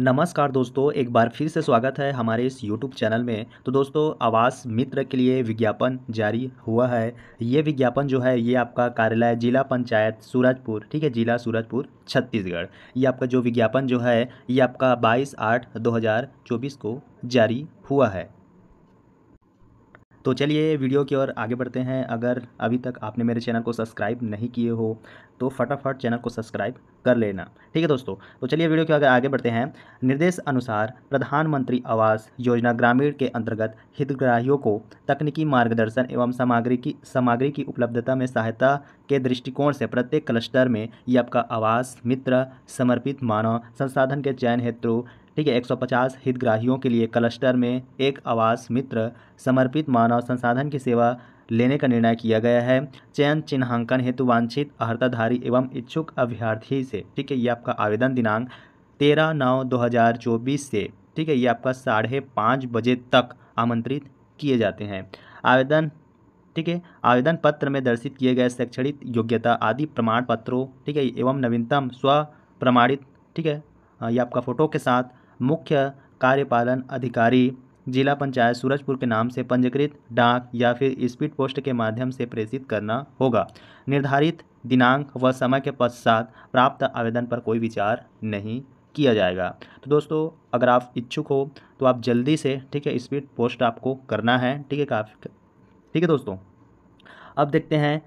नमस्कार दोस्तों एक बार फिर से स्वागत है हमारे इस YouTube चैनल में तो दोस्तों आवास मित्र के लिए विज्ञापन जारी हुआ है ये विज्ञापन जो है ये आपका कार्यालय जिला पंचायत सूरजपुर ठीक है जिला सूरजपुर छत्तीसगढ़ ये आपका जो विज्ञापन जो है ये आपका 22 आठ 2024 को जारी हुआ है तो चलिए वीडियो की ओर आगे बढ़ते हैं अगर अभी तक आपने मेरे चैनल को सब्सक्राइब नहीं किए हो तो फटाफट चैनल को सब्सक्राइब कर लेना ठीक है दोस्तों तो चलिए वीडियो के अगर आगे बढ़ते हैं निर्देश अनुसार प्रधानमंत्री आवास योजना ग्रामीण के अंतर्गत हितग्राहियों को तकनीकी मार्गदर्शन एवं सामग्री की सामग्री की उपलब्धता में सहायता के दृष्टिकोण से प्रत्येक क्लस्टर में ये आपका आवास मित्र समर्पित मानव संसाधन के चयन हेतु ठीक है 150 हितग्राहियों के लिए क्लस्टर में एक आवास मित्र समर्पित मानव संसाधन की सेवा लेने का निर्णय किया गया है चयन चिन्हांकन हेतु वांछित अर्ताधारी एवं इच्छुक अभ्यर्थी से ठीक है ये आपका आवेदन दिनांक तेरह नौ दो हज़ार चौबीस से ठीक है ये आपका साढ़े पाँच बजे तक आमंत्रित किए जाते हैं आवेदन ठीक है आवेदन पत्र में दर्शित किए गए शैक्षणिक योग्यता आदि प्रमाण पत्रों ठीक है एवं नवीनतम स्व प्रमाणित ठीक है ये आपका फ़ोटो के साथ मुख्य कार्यपालन अधिकारी जिला पंचायत सूरजपुर के नाम से पंजीकृत डाक या फिर स्पीड पोस्ट के माध्यम से प्रेषित करना होगा निर्धारित दिनांक व समय के पश्चात प्राप्त आवेदन पर कोई विचार नहीं किया जाएगा तो दोस्तों अगर आप इच्छुक हो तो आप जल्दी से ठीक है स्पीड पोस्ट आपको करना है ठीक है काफ़ी ठीक है दोस्तों अब देखते हैं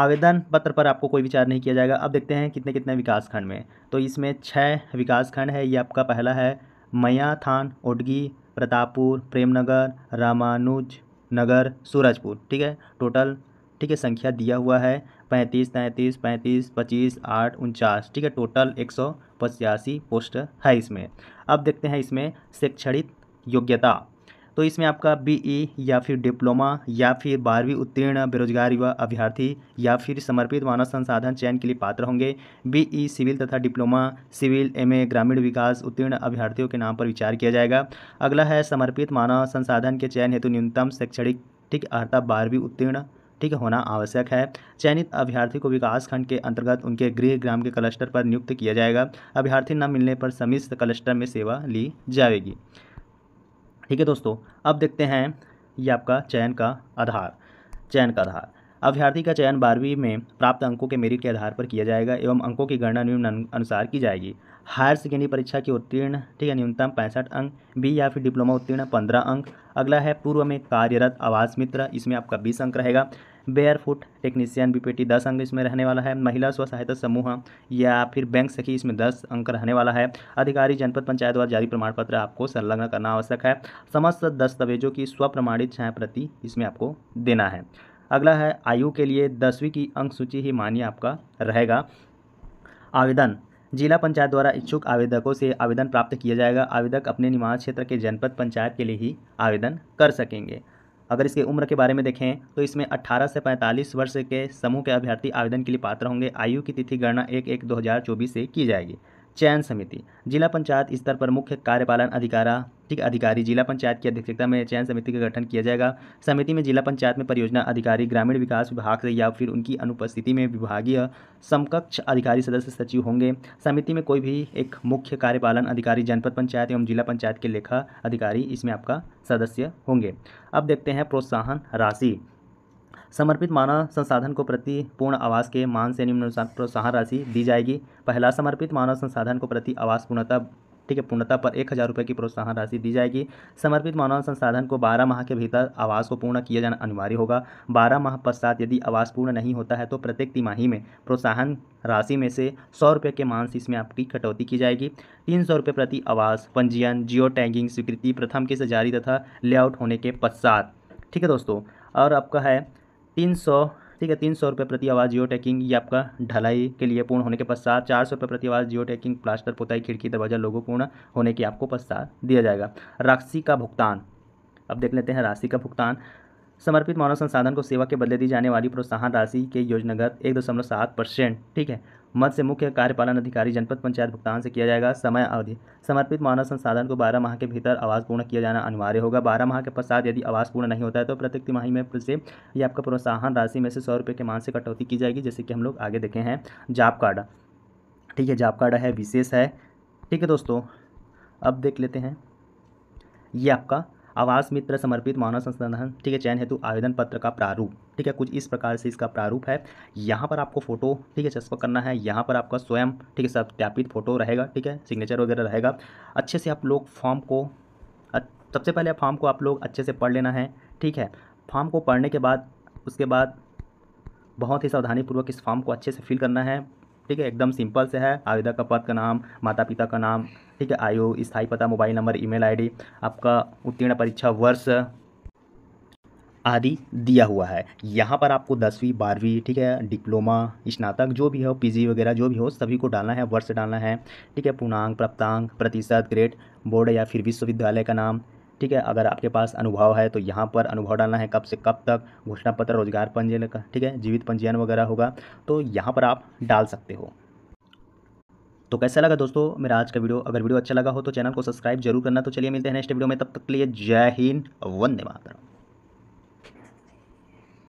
आवेदन पत्र पर आपको कोई विचार नहीं किया जाएगा अब देखते हैं कितने कितने विकासखंड में तो इसमें छः विकासखंड है ये आपका पहला है मयाथान उडगी प्रतापपुर प्रेमनगर रामानुज नगर सूरजपुर ठीक है टोटल ठीक है संख्या दिया हुआ है पैंतीस तैंतीस पैंतीस पच्चीस आठ उनचास ठीक है टोटल एक सौ पचासी पोस्ट है इसमें अब देखते हैं इसमें शैक्षणिक योग्यता तो इसमें आपका बीई e या फिर डिप्लोमा या फिर बारहवीं उत्तीर्ण बेरोजगार युवा अभ्यर्थी या फिर समर्पित मानव संसाधन चयन के लिए पात्र होंगे बीई e सिविल तथा डिप्लोमा सिविल एमए ग्रामीण विकास उत्तीर्ण अभ्यर्थियों के नाम पर विचार किया जाएगा अगला है समर्पित मानव संसाधन के चयन हेतु न्यूनतम शैक्षणिक ठीक अर्थात बारहवीं उत्तीर्ण ठीक होना आवश्यक है चयनित अभ्यर्थी को विकास खंड के अंतर्गत उनके गृह ग्राम के क्लस्टर पर नियुक्त किया जाएगा अभ्यर्थी न मिलने पर समिश्र क्लस्टर में सेवा ली जाएगी ठीक है दोस्तों अब देखते हैं ये आपका चयन का आधार चयन का आधार अभ्यर्थी का चयन बारहवीं में प्राप्त अंकों के मेरिट के आधार पर किया जाएगा एवं अंकों की गणना निम्न अनुसार की जाएगी हायर सेकेंडरी परीक्षा की उत्तीर्ण ठीक है न्यूनतम पैंसठ अंक बी या फिर डिप्लोमा उत्तीर्ण पंद्रह अंक अगला है पूर्व में कार्यरत आवास मित्र इसमें आपका बीस अंक रहेगा बेयर फुट टेक्नीशियन बीपीटी दस अंक इसमें रहने वाला है महिला स्व सहायता समूह या फिर बैंक सखी इसमें दस अंक रहने वाला है अधिकारी जनपद पंचायत द्वारा जारी प्रमाण पत्र आपको संलग्न करना आवश्यक है समस्त दस्तावेजों की स्वप्रमाणित छाया प्रति इसमें आपको देना है अगला है आयु के लिए दसवीं की अंक सूची ही मान्य आपका रहेगा आवेदन जिला पंचायत द्वारा इच्छुक आवेदकों से आवेदन प्राप्त किया जाएगा आवेदक अपने निवास क्षेत्र के जनपद पंचायत के लिए ही आवेदन कर सकेंगे अगर इसके उम्र के बारे में देखें तो इसमें 18 से 45 वर्ष के समूह के अभ्यर्थी आवेदन के लिए पात्र होंगे आयु की तिथि गणना एक एक दो से की जाएगी चयन समिति जिला पंचायत स्तर पर मुख्य कार्यपालन अधिकारा ठीक अधिकारी जिला पंचायत की अध्यक्षता में चयन समिति का गठन किया जाएगा समिति में जिला पंचायत में परियोजना अधिकारी ग्रामीण विकास विभाग से या फिर उनकी अनुपस्थिति में विभागीय समकक्ष अधिकारी सदस्य सचिव होंगे समिति में कोई भी एक मुख्य कार्यपालन अधिकारी जनपद पंचायत एवं जिला पंचायत के लेखा अधिकारी इसमें आपका सदस्य होंगे अब देखते हैं प्रोत्साहन राशि समर्पित मानव संसाधन को प्रति पूर्ण आवास के मान से निम्नानुसार प्रोत्साहन राशि दी जाएगी पहला समर्पित मानव संसाधन को प्रति आवास पूर्णता ठीक है पूर्णता पर एक हज़ार रुपये की प्रोत्साहन राशि दी जाएगी समर्पित मानव संसाधन को बारह माह के भीतर आवास को पूर्ण किया जाना अनिवार्य होगा बारह माह पश्चात यदि आवास पूर्ण नहीं होता है तो प्रत्येक तिमाही में प्रोत्साहन राशि में से सौ रुपये के मानशीष इसमें आपकी कटौती की जाएगी तीन सौ रुपये प्रति आवास पंजीयन जियो टैगिंग स्वीकृति प्रथम किस्त जारी तथा लेआउट होने के पश्चात ठीक है दोस्तों और आपका है तीन सौ ठीक है तीन सौ रुपये प्रति आवाज़ जियो टैकिंग ये आपका ढलाई के लिए पूर्ण होने के पश्चात चार सौ रुपये प्रति आवाज़ जियो टैकिंग प्लास्टर पोताई खिड़की दरवाजा लोगों पूर्ण होने के आपको पश्चात दिया जाएगा राशि का भुगतान अब देख लेते हैं राशि का भुगतान समर्पित मानव संसाधन को सेवा के बदले दी जाने वाली प्रोत्साहन राशि के योजनागत एक दशमलव सात परसेंट ठीक है मद से मुख्य कार्यपालन अधिकारी जनपद पंचायत भुगतान से किया जाएगा समय अवधि समर्पित मानव संसाधन को बारह माह के भीतर आवास पूर्ण किया जाना अनिवार्य होगा बारह माह के पश्चात यदि आवास पूर्ण नहीं होता है तो प्रत्येक तिमाही में फिर से ये आपका प्रोत्साहन राशि में से सौ रुपये के मान से कटौती की जाएगी जैसे कि हम लोग आगे देखे हैं जाप कार्ड ठीक है जाप कार्ड है विशेष है ठीक है दोस्तों अब देख लेते हैं ये आपका आवास मित्र समर्पित मानव संसाधन ठीक है चयन हेतु आवेदन पत्र का प्रारूप ठीक है कुछ इस प्रकार से इसका प्रारूप है यहाँ पर आपको फोटो ठीक है चस्पा करना है यहाँ पर आपका स्वयं ठीक है सत्यापित फोटो रहेगा ठीक है सिग्नेचर वगैरह रहेगा अच्छे से आप लोग फॉर्म को सबसे पहले फॉर्म को आप लोग अच्छे से पढ़ लेना है ठीक है फॉर्म को पढ़ने के बाद उसके बाद बहुत ही सावधानीपूर्वक इस फॉर्म को अच्छे से फिल करना है ठीक है एकदम सिंपल से है आवेदक का पद का नाम माता पिता का नाम ठीक है आयु स्थायी पता मोबाइल नंबर ईमेल आईडी आपका उत्तीर्ण परीक्षा वर्ष आदि दिया हुआ है यहाँ पर आपको दसवीं बारहवीं ठीक है डिप्लोमा स्नातक जो भी हो पीजी वगैरह जो भी हो सभी को डालना है वर्ष डालना है ठीक है पूर्णांक प्राप्तांक प्रतिशत ग्रेड बोर्ड या फिर विश्वविद्यालय का नाम ठीक है अगर आपके पास अनुभव है तो यहाँ पर अनुभव डालना है कब से कब तक घोषणा पत्र रोजगार पंजीयन का ठीक है जीवित पंजीयन वगैरह होगा तो यहाँ पर आप डाल सकते हो तो कैसा लगा दोस्तों मेरा आज का वीडियो अगर वीडियो अच्छा लगा हो तो चैनल को सब्सक्राइब जरूर करना तो चलिए मिलते हैं नेक्स्ट वीडियो में तब तक के लिए जय हिंद वंदे मातरम